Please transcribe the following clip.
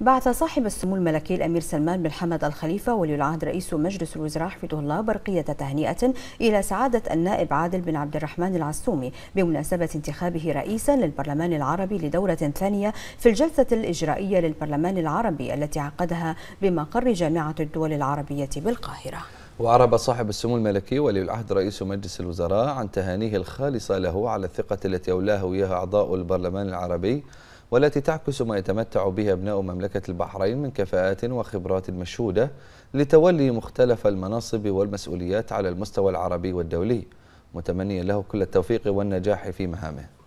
بعث صاحب السمو الملكي الأمير سلمان بن حمد الخليفة ولي العهد رئيس مجلس الوزراء حفظه الله برقية تهنئة إلى سعادة النائب عادل بن عبد الرحمن العسومي بمناسبة انتخابه رئيسا للبرلمان العربي لدورة ثانية في الجلسة الإجرائية للبرلمان العربي التي عقدها بمقر جامعة الدول العربية بالقاهرة وعرب صاحب السمو الملكي ولي العهد رئيس مجلس الوزراء عن تهانيه الخالصة له على الثقة التي أولاه إياها أعضاء البرلمان العربي والتي تعكس ما يتمتع به أبناء مملكة البحرين من كفاءات وخبرات مشهودة لتولي مختلف المناصب والمسؤوليات على المستوى العربي والدولي متمنيا له كل التوفيق والنجاح في مهامه